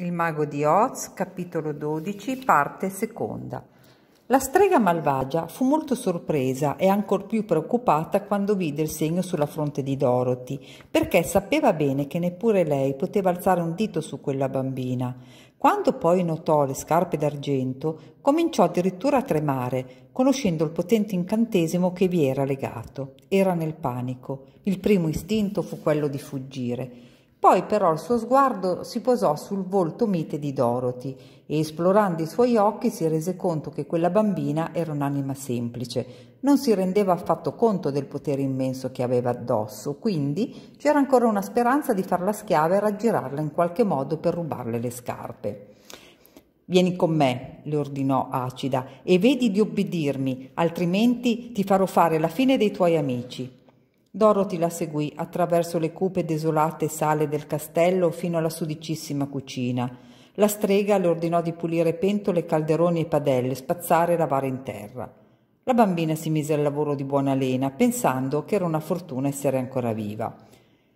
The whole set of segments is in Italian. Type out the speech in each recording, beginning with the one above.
Il mago di Oz, capitolo 12, parte seconda. La strega malvagia fu molto sorpresa e ancor più preoccupata quando vide il segno sulla fronte di Dorothy, perché sapeva bene che neppure lei poteva alzare un dito su quella bambina. Quando poi notò le scarpe d'argento, cominciò addirittura a tremare, conoscendo il potente incantesimo che vi era legato. Era nel panico. Il primo istinto fu quello di fuggire. Poi però il suo sguardo si posò sul volto mite di Dorothy e esplorando i suoi occhi si rese conto che quella bambina era un'anima semplice, non si rendeva affatto conto del potere immenso che aveva addosso, quindi c'era ancora una speranza di farla schiava e raggirarla in qualche modo per rubarle le scarpe. Vieni con me, le ordinò Acida, e vedi di obbedirmi, altrimenti ti farò fare la fine dei tuoi amici. Dorothy la seguì attraverso le cupe desolate sale del castello fino alla sudicissima cucina. La strega le ordinò di pulire pentole, calderoni e padelle, spazzare e lavare in terra. La bambina si mise al lavoro di buona lena, pensando che era una fortuna essere ancora viva.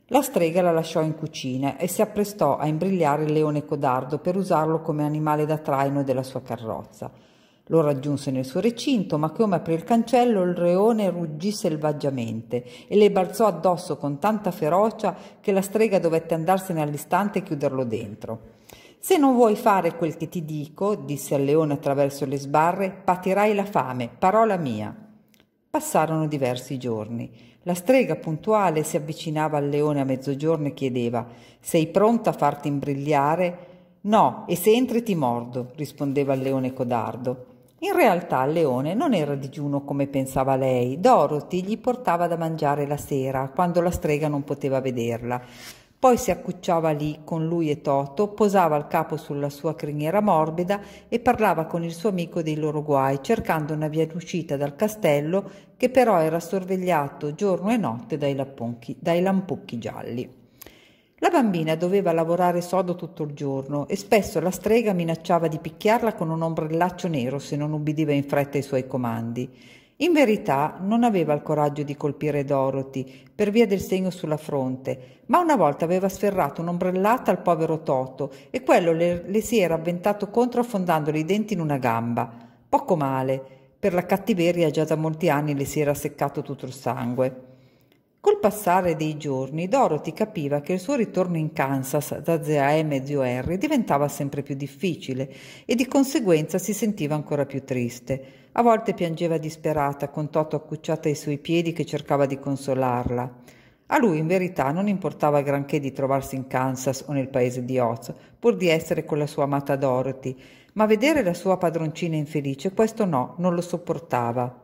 La strega la lasciò in cucina e si apprestò a imbrigliare il leone codardo per usarlo come animale da traino della sua carrozza. Lo raggiunse nel suo recinto, ma come aprì il cancello il reone ruggì selvaggiamente e le balzò addosso con tanta ferocia che la strega dovette andarsene all'istante e chiuderlo dentro. Se non vuoi fare quel che ti dico, disse al leone attraverso le sbarre, patirai la fame, parola mia. Passarono diversi giorni. La strega puntuale si avvicinava al leone a mezzogiorno e chiedeva Sei pronta a farti imbrigliare? No, e se entri ti mordo, rispondeva il leone codardo. In realtà il leone non era digiuno come pensava lei. Dorothy gli portava da mangiare la sera, quando la strega non poteva vederla. Poi si accucciava lì con lui e Toto, posava il capo sulla sua criniera morbida e parlava con il suo amico dei loro guai, cercando una via d'uscita dal castello che però era sorvegliato giorno e notte dai, lapponchi, dai lampucchi gialli. La bambina doveva lavorare sodo tutto il giorno e spesso la strega minacciava di picchiarla con un ombrellaccio nero se non ubbidiva in fretta ai suoi comandi. In verità non aveva il coraggio di colpire Dorothy per via del segno sulla fronte, ma una volta aveva sferrato un'ombrellata al povero Toto e quello le, le si era avventato contro affondandole i denti in una gamba. Poco male, per la cattiveria già da molti anni le si era seccato tutto il sangue. Col passare dei giorni, Dorothy capiva che il suo ritorno in Kansas da zia M e zio R diventava sempre più difficile e di conseguenza si sentiva ancora più triste. A volte piangeva disperata, con Toto accucciata ai suoi piedi che cercava di consolarla. A lui in verità non importava granché di trovarsi in Kansas o nel paese di Oz, pur di essere con la sua amata Dorothy, ma vedere la sua padroncina infelice, questo no, non lo sopportava.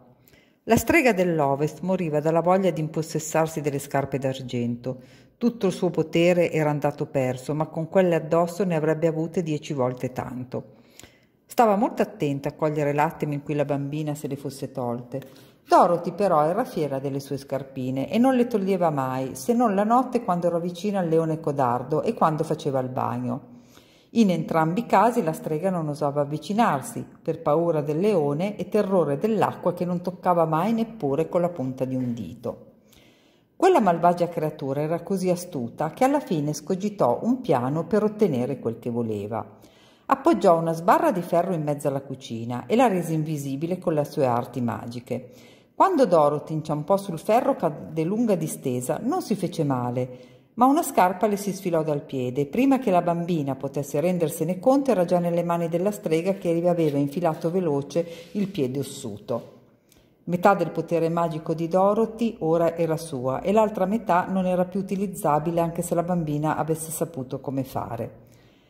La strega dell'Ovest moriva dalla voglia di impossessarsi delle scarpe d'argento. Tutto il suo potere era andato perso, ma con quelle addosso ne avrebbe avute dieci volte tanto. Stava molto attenta a cogliere l'attimo in cui la bambina se le fosse tolte. Dorothy però era fiera delle sue scarpine e non le toglieva mai, se non la notte quando era vicina al leone codardo e quando faceva il bagno. In entrambi i casi la strega non osava avvicinarsi, per paura del leone e terrore dell'acqua che non toccava mai neppure con la punta di un dito. Quella malvagia creatura era così astuta che alla fine scogitò un piano per ottenere quel che voleva. Appoggiò una sbarra di ferro in mezzo alla cucina e la rese invisibile con le sue arti magiche. Quando Dorothy inciampò sul ferro cadde lunga distesa, non si fece male, ma una scarpa le si sfilò dal piede. Prima che la bambina potesse rendersene conto era già nelle mani della strega che gli aveva infilato veloce il piede ossuto. Metà del potere magico di Dorothy ora era sua e l'altra metà non era più utilizzabile anche se la bambina avesse saputo come fare.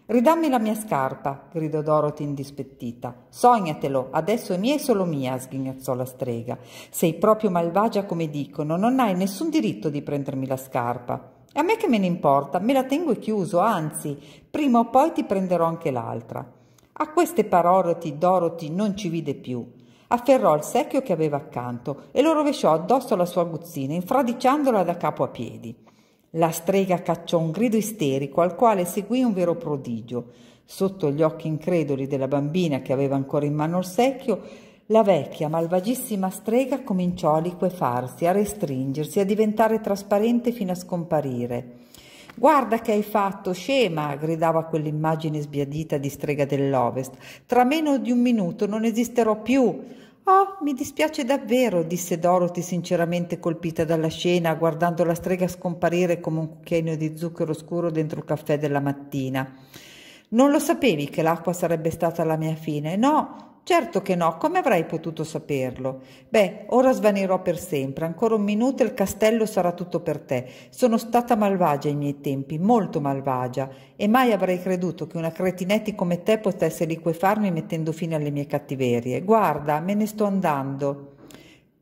Ridammi la mia scarpa, gridò Dorothy indispettita. Sognatelo, adesso è mia e solo mia, sghignazzò la strega. Sei proprio malvagia come dicono, non hai nessun diritto di prendermi la scarpa. A me che me ne importa, me la tengo chiuso, anzi, prima o poi ti prenderò anche l'altra. A queste parole Dorothy non ci vide più. Afferrò il secchio che aveva accanto e lo rovesciò addosso alla sua guzzina, infradiciandola da capo a piedi. La strega cacciò un grido isterico al quale seguì un vero prodigio. Sotto gli occhi increduli della bambina che aveva ancora in mano il secchio, la vecchia malvagissima strega cominciò a liquefarsi, a restringersi, a diventare trasparente fino a scomparire. Guarda che hai fatto, scema! gridava quell'immagine sbiadita di strega dell'Ovest. Tra meno di un minuto non esisterò più. Oh, mi dispiace davvero, disse Dorothy sinceramente colpita dalla scena, guardando la strega scomparire come un cucchiaino di zucchero scuro dentro il caffè della mattina. Non lo sapevi che l'acqua sarebbe stata la mia fine? No, Certo che no, come avrei potuto saperlo? Beh, ora svanirò per sempre, ancora un minuto e il castello sarà tutto per te. Sono stata malvagia ai miei tempi, molto malvagia, e mai avrei creduto che una cretinetti come te potesse liquefarmi mettendo fine alle mie cattiverie. Guarda, me ne sto andando.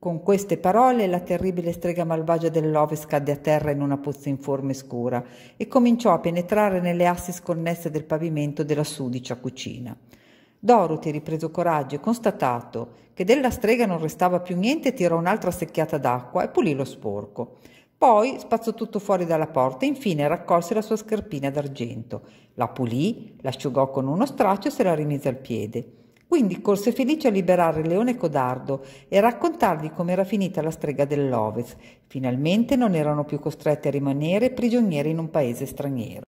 Con queste parole la terribile strega malvagia dell'Oves cadde a terra in una pozza informe e scura e cominciò a penetrare nelle assi sconnesse del pavimento della sudicia cucina. Dorothy, ripreso coraggio e constatato che della strega non restava più niente, tirò un'altra secchiata d'acqua e pulì lo sporco. Poi spazzò tutto fuori dalla porta e infine raccolse la sua scarpina d'argento. La pulì, l'asciugò con uno straccio e se la rimise al piede. Quindi corse felice a liberare il leone codardo e a raccontargli com'era finita la strega dell'Ovez. Finalmente non erano più costretti a rimanere prigionieri in un paese straniero.